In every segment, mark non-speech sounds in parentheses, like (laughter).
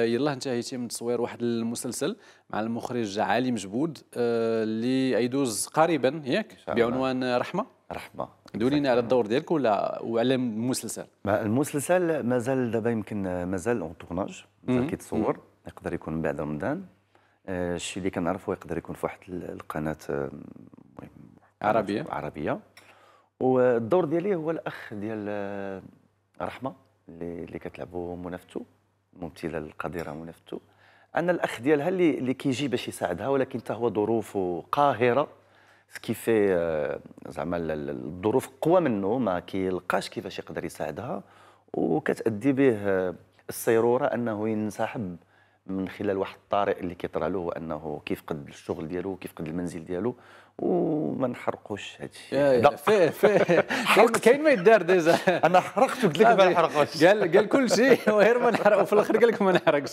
آه، يلا انتهيتي من تصوير واحد المسلسل مع المخرج علي مجبود آه، اللي يدوز قريبا ياك بعنوان رحمه رحمه دولينا على الدور ديالك ولا وعلى المسلسل المسلسل مازال دابا يمكن مازال اون تورناج مازال كيتصور يقدر يكون بعد رمضان آه، الشيء اللي كنعرفه يقدر يكون في واحد القناه عربيه عربيه والدور ديالي هو الاخ ديال رحمه اللي كتلعبوا منافتو الممثله القديره منفتو ان الاخ ديالها اللي اللي كيجي باش يساعدها ولكن حتى هو ظروفه قاهره سكيفي euh, زعما الظروف قوى منه ما كيلقاش كيفاش يقدر يساعدها وكتادي به آه، السيروره انه ينسحب من خلال واحد الطارئ اللي كيطرى له هو انه كيف قد الشغل ديالو كيف قد المنزل ديالو وما نحرقوش هادشي لا فيه فيه (laughs) كاين ما يدار ديزا (laughs) انا حرقت قلت لك ما نحرقوش قال قال كل شيء (laughs) غير ما نحرق وفي الاخر قال لك ما نحرقش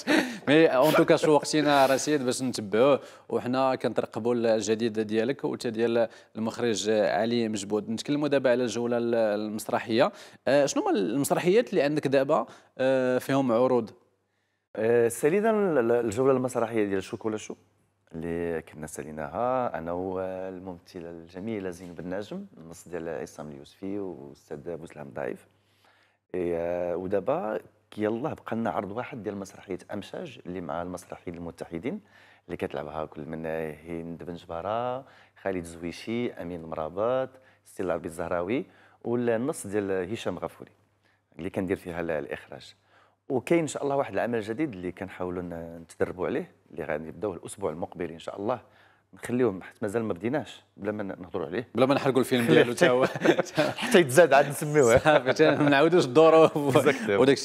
مي اون توكا شو شوقتينا رشيد باش نتبعوه وحنا كنترقبوا الجديد ديالك وتا ديال المخرج علي مجبود نتكلموا دابا على الجوله المسرحيه آه، شنو هما المسرحيات اللي عندك دابا آه، فيهم عروض آه، سالينا الجوله المسرحيه ديال شو اللي كنا ساليناها انا والممثله الجميله زينب النجم النص ديال عصام اليوسفي والاستاذ بوسلام ضعيف إيه، ودابا يلاه بقى لنا عرض واحد ديال مسرحيه امشاج اللي مع المسرحيين المتحدين اللي كتلعبها كل من هند بن جباره خالد زويشي امين مرابط سي العربي الزهراوي والنص ديال هشام غفوري اللي كندير فيها الاخراج وكاين ان شاء الله واحد العمل جديد اللي كنحاولوا نتدربوا عليه اللي غادي نبداوه الاسبوع المقبل ان شاء الله نخليهم حيت مازال ما بديناش بلا ما نهضروا عليه بلا ما نحرقوا الفيلم (laughs) ديالو حتى يتزاد عاد نسميوه ما نعاودوش الظروف (laughs) وداك